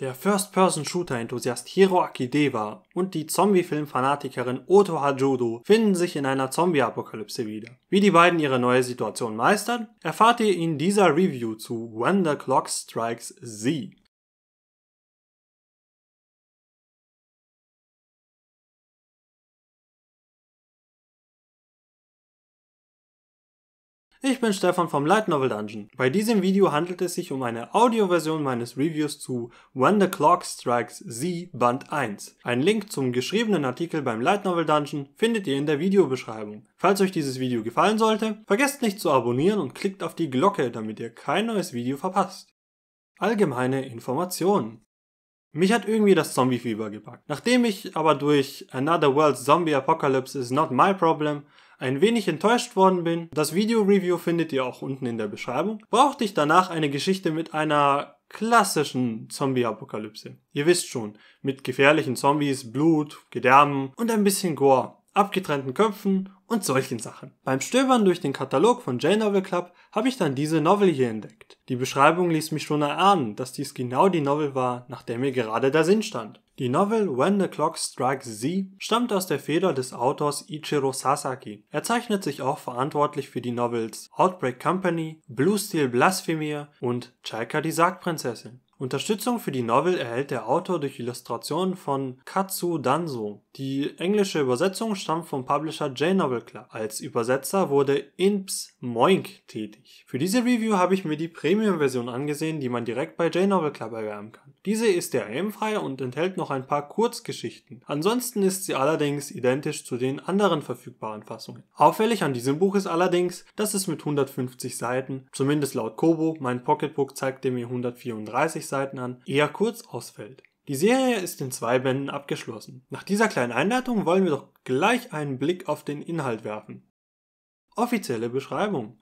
Der First-Person-Shooter-Enthusiast Hiroaki Dewa und die Zombie-Film-Fanatikerin Oto Hajudo finden sich in einer Zombie-Apokalypse wieder. Wie die beiden ihre neue Situation meistern, erfahrt ihr in dieser Review zu When the Clock Strikes Z. Ich bin Stefan vom Light Novel Dungeon. Bei diesem Video handelt es sich um eine Audioversion meines Reviews zu When the Clock Strikes Z Band 1. Ein Link zum geschriebenen Artikel beim Light Novel Dungeon findet ihr in der Videobeschreibung. Falls euch dieses Video gefallen sollte, vergesst nicht zu abonnieren und klickt auf die Glocke, damit ihr kein neues Video verpasst. Allgemeine Informationen mich hat irgendwie das Zombie-Fieber gepackt. Nachdem ich aber durch Another World Zombie Apocalypse is not my problem ein wenig enttäuscht worden bin. Das Video-Review findet ihr auch unten in der Beschreibung. Brauchte ich danach eine Geschichte mit einer klassischen Zombie-Apokalypse. Ihr wisst schon, mit gefährlichen Zombies, Blut, Gedärmen und ein bisschen Gore, abgetrennten Köpfen und solchen Sachen. Beim Stöbern durch den Katalog von J-Novel Club habe ich dann diese Novel hier entdeckt. Die Beschreibung ließ mich schon erahnen, dass dies genau die Novel war, nach der mir gerade der Sinn stand. Die Novel When the Clock Strikes Z stammt aus der Feder des Autors Ichiro Sasaki. Er zeichnet sich auch verantwortlich für die Novels Outbreak Company, Blue Steel Blasphemer und Chaika die Sargprinzessin. Unterstützung für die Novel erhält der Autor durch Illustrationen von Katsu Danzo. Die englische Übersetzung stammt vom Publisher J-Novel Club. Als Übersetzer wurde Inps Moink tätig. Für diese Review habe ich mir die Premium-Version angesehen, die man direkt bei J-Novel Club erwerben kann. Diese ist DRM-frei und enthält noch ein paar Kurzgeschichten. Ansonsten ist sie allerdings identisch zu den anderen verfügbaren Fassungen. Auffällig an diesem Buch ist allerdings, dass es mit 150 Seiten, zumindest laut Kobo, mein Pocketbook zeigte mir 134 Seiten an, eher kurz ausfällt. Die Serie ist in zwei Bänden abgeschlossen. Nach dieser kleinen Einleitung wollen wir doch gleich einen Blick auf den Inhalt werfen. Offizielle Beschreibung.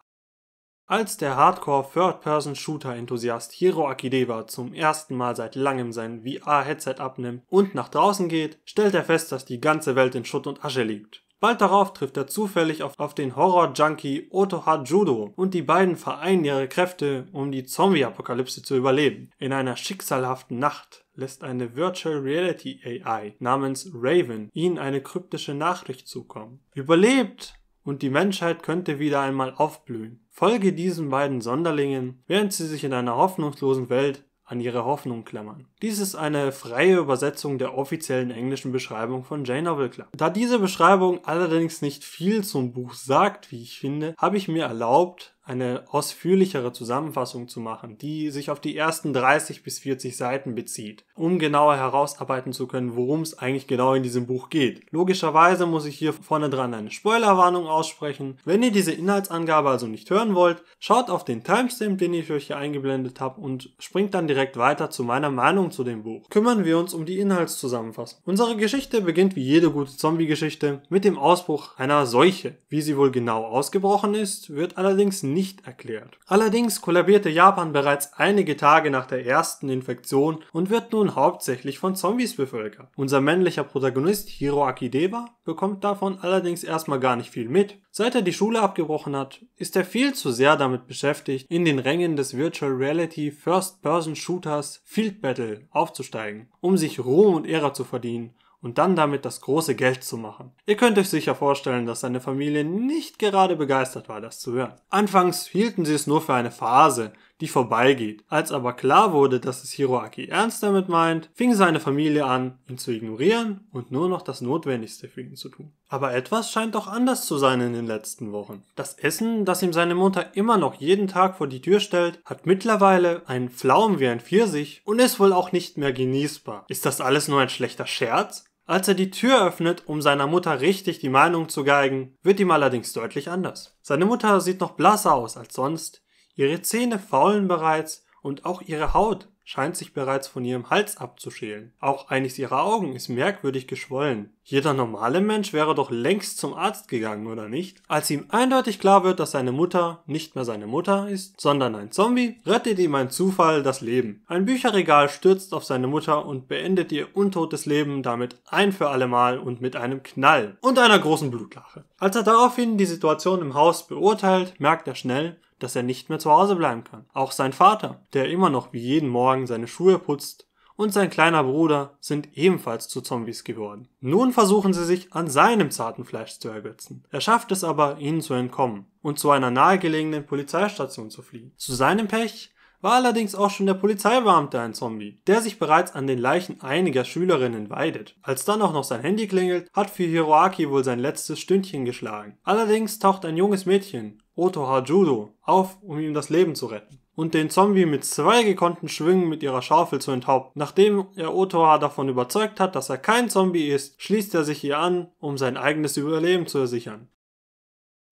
Als der Hardcore Third-Person-Shooter-Enthusiast Hiro Akideva zum ersten Mal seit langem sein VR-Headset abnimmt und nach draußen geht, stellt er fest, dass die ganze Welt in Schutt und Asche liegt. Bald darauf trifft er zufällig auf, auf den Horror-Junkie Otoha Judo und die beiden vereinen ihre Kräfte, um die Zombie-Apokalypse zu überleben. In einer schicksalhaften Nacht lässt eine Virtual Reality AI namens Raven ihnen eine kryptische Nachricht zukommen. Überlebt! und die Menschheit könnte wieder einmal aufblühen. Folge diesen beiden Sonderlingen, während sie sich in einer hoffnungslosen Welt an ihre Hoffnung klammern. Dies ist eine freie Übersetzung der offiziellen englischen Beschreibung von Jane Novel Da diese Beschreibung allerdings nicht viel zum Buch sagt, wie ich finde, habe ich mir erlaubt, eine ausführlichere Zusammenfassung zu machen, die sich auf die ersten 30 bis 40 Seiten bezieht, um genauer herausarbeiten zu können, worum es eigentlich genau in diesem Buch geht. Logischerweise muss ich hier vorne dran eine Spoilerwarnung aussprechen. Wenn ihr diese Inhaltsangabe also nicht hören wollt, schaut auf den Timestamp, den ich euch hier eingeblendet habe und springt dann direkt weiter zu meiner Meinung zu dem Buch. Kümmern wir uns um die Inhaltszusammenfassung. Unsere Geschichte beginnt wie jede gute Zombie-Geschichte mit dem Ausbruch einer Seuche. Wie sie wohl genau ausgebrochen ist, wird allerdings nicht erklärt. Allerdings kollabierte Japan bereits einige Tage nach der ersten Infektion und wird nun hauptsächlich von Zombies bevölkert. Unser männlicher Protagonist Hiroaki Deba bekommt davon allerdings erstmal gar nicht viel mit. Seit er die Schule abgebrochen hat, ist er viel zu sehr damit beschäftigt, in den Rängen des Virtual Reality First-Person-Shooters Field Battle aufzusteigen, um sich Ruhm und Ehre zu verdienen und dann damit das große Geld zu machen. Ihr könnt euch sicher vorstellen, dass seine Familie nicht gerade begeistert war, das zu hören. Anfangs hielten sie es nur für eine Phase, die vorbeigeht. Als aber klar wurde, dass es Hiroaki ernst damit meint, fing seine Familie an, ihn zu ignorieren und nur noch das Notwendigste für ihn zu tun. Aber etwas scheint doch anders zu sein in den letzten Wochen. Das Essen, das ihm seine Mutter immer noch jeden Tag vor die Tür stellt, hat mittlerweile einen Pflaumen wie ein Pfirsich und ist wohl auch nicht mehr genießbar. Ist das alles nur ein schlechter Scherz? Als er die Tür öffnet, um seiner Mutter richtig die Meinung zu geigen, wird ihm allerdings deutlich anders. Seine Mutter sieht noch blasser aus als sonst, ihre Zähne faulen bereits und auch ihre Haut scheint sich bereits von ihrem Hals abzuschälen. Auch eines ihrer Augen ist merkwürdig geschwollen. Jeder normale Mensch wäre doch längst zum Arzt gegangen, oder nicht? Als ihm eindeutig klar wird, dass seine Mutter nicht mehr seine Mutter ist, sondern ein Zombie, rettet ihm ein Zufall das Leben. Ein Bücherregal stürzt auf seine Mutter und beendet ihr untotes Leben damit ein für allemal und mit einem Knall und einer großen Blutlache. Als er daraufhin die Situation im Haus beurteilt, merkt er schnell, dass er nicht mehr zu Hause bleiben kann. Auch sein Vater, der immer noch wie jeden Morgen seine Schuhe putzt und sein kleiner Bruder sind ebenfalls zu Zombies geworden. Nun versuchen sie sich an seinem zarten Fleisch zu ergötzen. Er schafft es aber, ihnen zu entkommen und zu einer nahegelegenen Polizeistation zu fliehen. Zu seinem Pech war allerdings auch schon der Polizeibeamte ein Zombie, der sich bereits an den Leichen einiger Schülerinnen weidet. Als dann auch noch sein Handy klingelt, hat für Hiroaki wohl sein letztes Stündchen geschlagen. Allerdings taucht ein junges Mädchen, Otoha Judo, auf, um ihm das Leben zu retten und den Zombie mit zwei gekonnten Schwüngen mit ihrer Schaufel zu enthaupten. Nachdem er Otoha davon überzeugt hat, dass er kein Zombie ist, schließt er sich ihr an, um sein eigenes Überleben zu ersichern.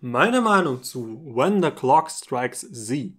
Meine Meinung zu When the Clock Strikes Z.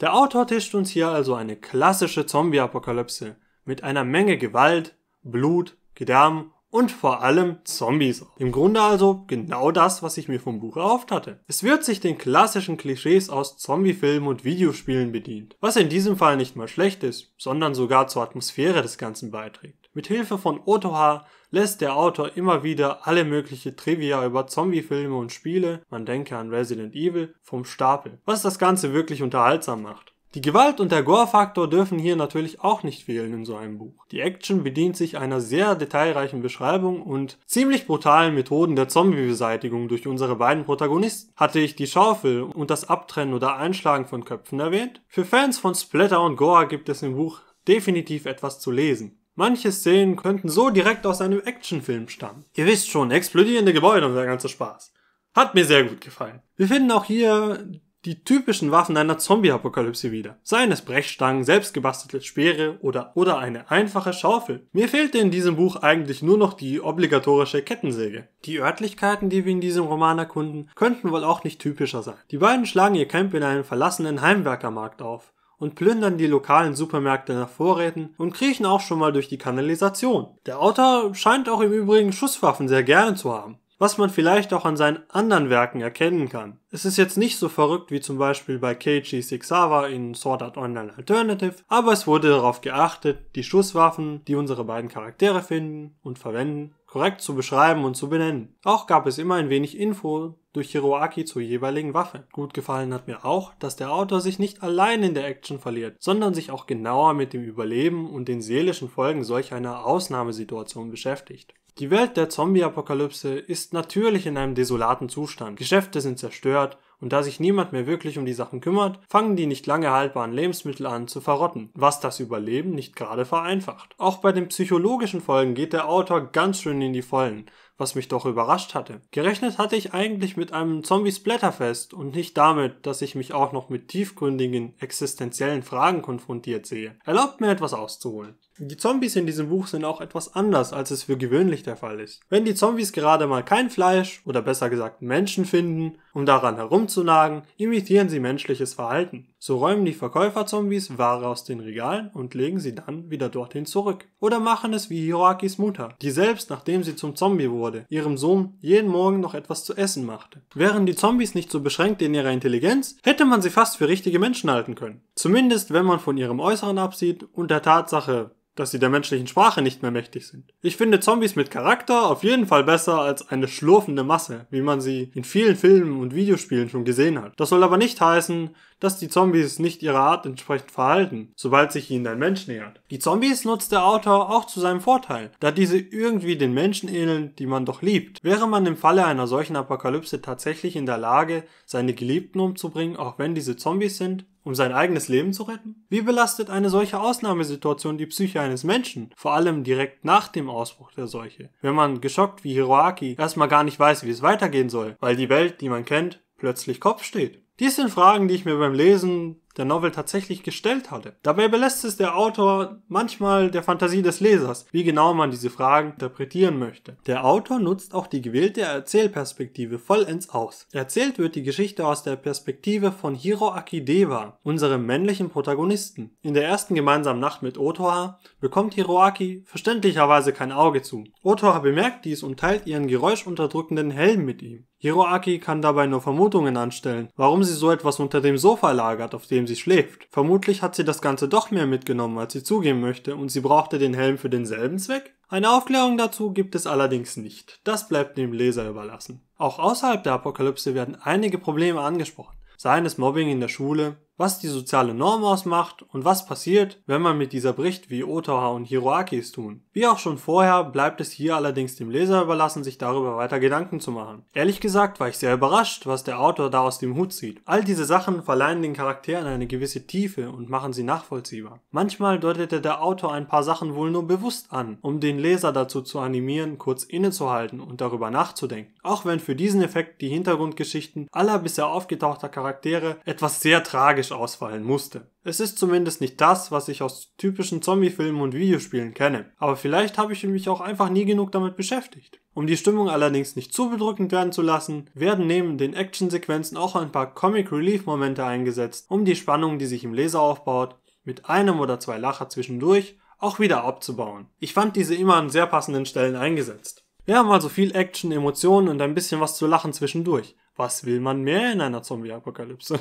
Der Autor tischt uns hier also eine klassische Zombie-Apokalypse mit einer Menge Gewalt, Blut, Gedärm und vor allem Zombies. Im Grunde also genau das, was ich mir vom Buch erhofft hatte. Es wird sich den klassischen Klischees aus Zombiefilmen und Videospielen bedient, was in diesem Fall nicht mal schlecht ist, sondern sogar zur Atmosphäre des Ganzen beiträgt. Mit Hilfe von Otoha lässt der Autor immer wieder alle mögliche Trivia über Zombiefilme und Spiele, man denke an Resident Evil, vom Stapel, was das Ganze wirklich unterhaltsam macht. Die Gewalt und der Gore-Faktor dürfen hier natürlich auch nicht fehlen in so einem Buch. Die Action bedient sich einer sehr detailreichen Beschreibung und ziemlich brutalen Methoden der Zombie-Beseitigung durch unsere beiden Protagonisten. Hatte ich die Schaufel und das Abtrennen oder Einschlagen von Köpfen erwähnt? Für Fans von Splatter und Gore gibt es im Buch definitiv etwas zu lesen. Manche Szenen könnten so direkt aus einem Actionfilm stammen. Ihr wisst schon, explodierende Gebäude und der ganze Spaß. Hat mir sehr gut gefallen. Wir finden auch hier die typischen Waffen einer Zombie-Apokalypse wieder. Seien es Brechstangen, selbstgebastelte Speere oder, oder eine einfache Schaufel. Mir fehlte in diesem Buch eigentlich nur noch die obligatorische Kettensäge. Die Örtlichkeiten, die wir in diesem Roman erkunden, könnten wohl auch nicht typischer sein. Die beiden schlagen ihr Camp in einem verlassenen Heimwerkermarkt auf und plündern die lokalen Supermärkte nach Vorräten und kriechen auch schon mal durch die Kanalisation. Der Autor scheint auch im Übrigen Schusswaffen sehr gerne zu haben was man vielleicht auch an seinen anderen Werken erkennen kann. Es ist jetzt nicht so verrückt wie zum Beispiel bei Keiji Sixawa in Sword Art Online Alternative, aber es wurde darauf geachtet, die Schusswaffen, die unsere beiden Charaktere finden und verwenden, korrekt zu beschreiben und zu benennen. Auch gab es immer ein wenig Info durch Hiroaki zur jeweiligen Waffe. Gut gefallen hat mir auch, dass der Autor sich nicht allein in der Action verliert, sondern sich auch genauer mit dem Überleben und den seelischen Folgen solch einer Ausnahmesituation beschäftigt. Die Welt der Zombie-Apokalypse ist natürlich in einem desolaten Zustand. Geschäfte sind zerstört und da sich niemand mehr wirklich um die Sachen kümmert, fangen die nicht lange haltbaren Lebensmittel an zu verrotten, was das Überleben nicht gerade vereinfacht. Auch bei den psychologischen Folgen geht der Autor ganz schön in die Vollen, was mich doch überrascht hatte. Gerechnet hatte ich eigentlich mit einem Zombie-Splatterfest und nicht damit, dass ich mich auch noch mit tiefgründigen, existenziellen Fragen konfrontiert sehe. Erlaubt mir etwas auszuholen. Die Zombies in diesem Buch sind auch etwas anders, als es für gewöhnlich der Fall ist. Wenn die Zombies gerade mal kein Fleisch oder besser gesagt Menschen finden, um daran herumzunagen, imitieren sie menschliches Verhalten. So räumen die Verkäuferzombies Ware aus den Regalen und legen sie dann wieder dorthin zurück. Oder machen es wie Hiroakis Mutter, die selbst, nachdem sie zum Zombie wurde, ihrem Sohn jeden Morgen noch etwas zu essen machte. Wären die Zombies nicht so beschränkt in ihrer Intelligenz, hätte man sie fast für richtige Menschen halten können. Zumindest wenn man von ihrem Äußeren absieht und der Tatsache, dass sie der menschlichen Sprache nicht mehr mächtig sind. Ich finde Zombies mit Charakter auf jeden Fall besser als eine schlurfende Masse, wie man sie in vielen Filmen und Videospielen schon gesehen hat. Das soll aber nicht heißen, dass die Zombies nicht ihrer Art entsprechend verhalten, sobald sich ihnen ein Mensch nähert. Die Zombies nutzt der Autor auch zu seinem Vorteil, da diese irgendwie den Menschen ähneln, die man doch liebt. Wäre man im Falle einer solchen Apokalypse tatsächlich in der Lage, seine Geliebten umzubringen, auch wenn diese Zombies sind, um sein eigenes Leben zu retten? Wie belastet eine solche Ausnahmesituation die Psyche eines Menschen, vor allem direkt nach dem Ausbruch der Seuche, wenn man geschockt wie Hiroaki erstmal gar nicht weiß, wie es weitergehen soll, weil die Welt, die man kennt, plötzlich Kopf steht? Dies sind Fragen, die ich mir beim Lesen der Novel tatsächlich gestellt hatte. Dabei belässt es der Autor manchmal der Fantasie des Lesers, wie genau man diese Fragen interpretieren möchte. Der Autor nutzt auch die gewählte Erzählperspektive vollends aus. Erzählt wird die Geschichte aus der Perspektive von Hiroaki Akideva, unserem männlichen Protagonisten. In der ersten gemeinsamen Nacht mit Otoha bekommt Hiroaki verständlicherweise kein Auge zu. Otoha bemerkt dies und teilt ihren geräuschunterdrückenden Helm mit ihm. Hiroaki kann dabei nur Vermutungen anstellen, warum sie so etwas unter dem Sofa lagert, auf dem dem sie schläft. Vermutlich hat sie das Ganze doch mehr mitgenommen, als sie zugeben möchte, und sie brauchte den Helm für denselben Zweck? Eine Aufklärung dazu gibt es allerdings nicht. Das bleibt dem Leser überlassen. Auch außerhalb der Apokalypse werden einige Probleme angesprochen. Seien es Mobbing in der Schule, was die soziale Norm ausmacht und was passiert, wenn man mit dieser bricht, wie Otaha und Hiroaki es tun. Wie auch schon vorher, bleibt es hier allerdings dem Leser überlassen, sich darüber weiter Gedanken zu machen. Ehrlich gesagt war ich sehr überrascht, was der Autor da aus dem Hut zieht. All diese Sachen verleihen den Charakteren eine gewisse Tiefe und machen sie nachvollziehbar. Manchmal deutete der Autor ein paar Sachen wohl nur bewusst an, um den Leser dazu zu animieren, kurz innezuhalten und darüber nachzudenken. Auch wenn für diesen Effekt die Hintergrundgeschichten aller bisher aufgetauchter Charaktere etwas sehr tragisch tragisch ausfallen musste. Es ist zumindest nicht das, was ich aus typischen Zombie-Filmen und Videospielen kenne, aber vielleicht habe ich mich auch einfach nie genug damit beschäftigt. Um die Stimmung allerdings nicht zu bedrückend werden zu lassen, werden neben den Action-Sequenzen auch ein paar Comic-Relief-Momente eingesetzt, um die Spannung, die sich im Leser aufbaut, mit einem oder zwei Lacher zwischendurch auch wieder abzubauen. Ich fand diese immer an sehr passenden Stellen eingesetzt. Wir haben also viel Action, Emotionen und ein bisschen was zu lachen zwischendurch. Was will man mehr in einer Zombie-Apokalypse?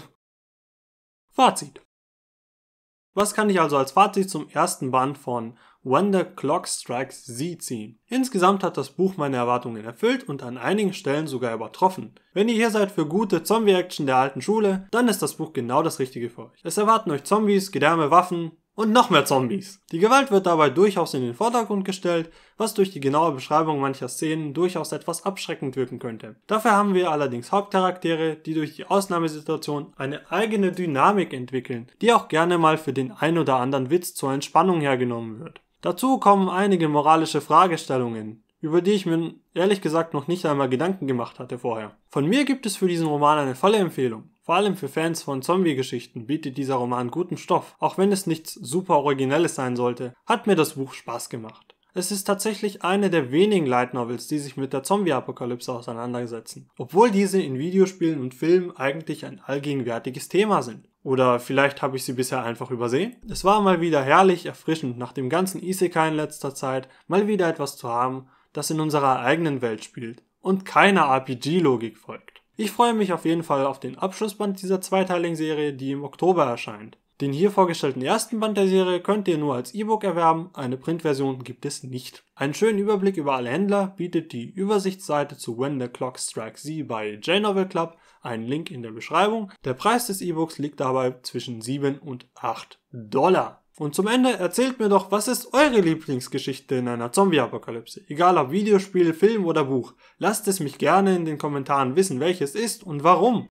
Fazit. Was kann ich also als Fazit zum ersten Band von When the Clock Strikes Z ziehen? Insgesamt hat das Buch meine Erwartungen erfüllt und an einigen Stellen sogar übertroffen. Wenn ihr hier seid für gute Zombie-Action der alten Schule, dann ist das Buch genau das Richtige für euch. Es erwarten euch Zombies, Gedärme, Waffen, und noch mehr Zombies. Die Gewalt wird dabei durchaus in den Vordergrund gestellt, was durch die genaue Beschreibung mancher Szenen durchaus etwas abschreckend wirken könnte. Dafür haben wir allerdings Hauptcharaktere, die durch die Ausnahmesituation eine eigene Dynamik entwickeln, die auch gerne mal für den ein oder anderen Witz zur Entspannung hergenommen wird. Dazu kommen einige moralische Fragestellungen, über die ich mir ehrlich gesagt noch nicht einmal Gedanken gemacht hatte vorher. Von mir gibt es für diesen Roman eine volle Empfehlung. Vor allem für Fans von Zombie-Geschichten bietet dieser Roman guten Stoff, auch wenn es nichts super Originelles sein sollte, hat mir das Buch Spaß gemacht. Es ist tatsächlich eine der wenigen Light Novels, die sich mit der Zombie-Apokalypse auseinandersetzen, obwohl diese in Videospielen und Filmen eigentlich ein allgegenwärtiges Thema sind. Oder vielleicht habe ich sie bisher einfach übersehen. Es war mal wieder herrlich erfrischend, nach dem ganzen Isekai in letzter Zeit mal wieder etwas zu haben, das in unserer eigenen Welt spielt und keiner RPG-Logik folgt. Ich freue mich auf jeden Fall auf den Abschlussband dieser zweiteiligen Serie, die im Oktober erscheint. Den hier vorgestellten ersten Band der Serie könnt ihr nur als E-Book erwerben, eine Printversion gibt es nicht. Einen schönen Überblick über alle Händler bietet die Übersichtsseite zu When the Clock Strikes Z bei J-Novel Club, einen Link in der Beschreibung. Der Preis des E-Books liegt dabei zwischen 7 und 8 Dollar. Und zum Ende erzählt mir doch, was ist eure Lieblingsgeschichte in einer Zombie-Apokalypse? Egal ob Videospiel, Film oder Buch. Lasst es mich gerne in den Kommentaren wissen, welches ist und warum.